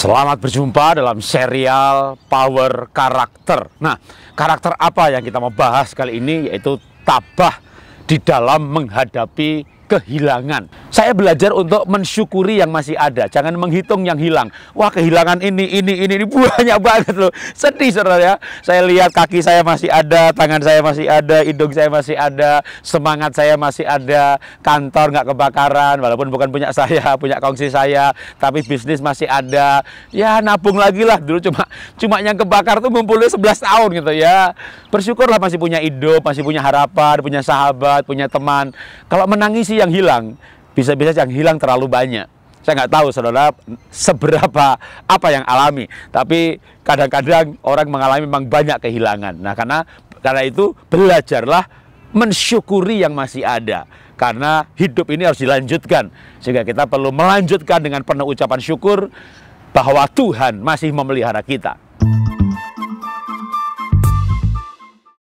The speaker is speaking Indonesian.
Selamat berjumpa dalam serial Power Karakter. Nah, karakter apa yang kita mau bahas kali ini yaitu tabah di dalam menghadapi kehilangan. Saya belajar untuk mensyukuri yang masih ada, jangan menghitung yang hilang. Wah, kehilangan ini, ini, ini, ini banyak banget loh. Sedih saudara ya. Saya lihat kaki saya masih ada, tangan saya masih ada, hidung saya masih ada, semangat saya masih ada, kantor nggak kebakaran, walaupun bukan punya saya, punya kongsi saya, tapi bisnis masih ada. Ya nabung lagi lah. Dulu cuma cuma yang kebakar tuh ngumpulnya 11 tahun gitu ya. Bersyukurlah masih punya hidup, masih punya harapan, punya sahabat, punya teman. Kalau menangisi yang hilang, bisa-bisa yang hilang terlalu banyak. Saya nggak tahu saudara seberapa apa yang alami, tapi kadang-kadang orang mengalami memang banyak kehilangan. Nah karena karena itu belajarlah mensyukuri yang masih ada karena hidup ini harus dilanjutkan sehingga kita perlu melanjutkan dengan penuh ucapan syukur bahwa Tuhan masih memelihara kita.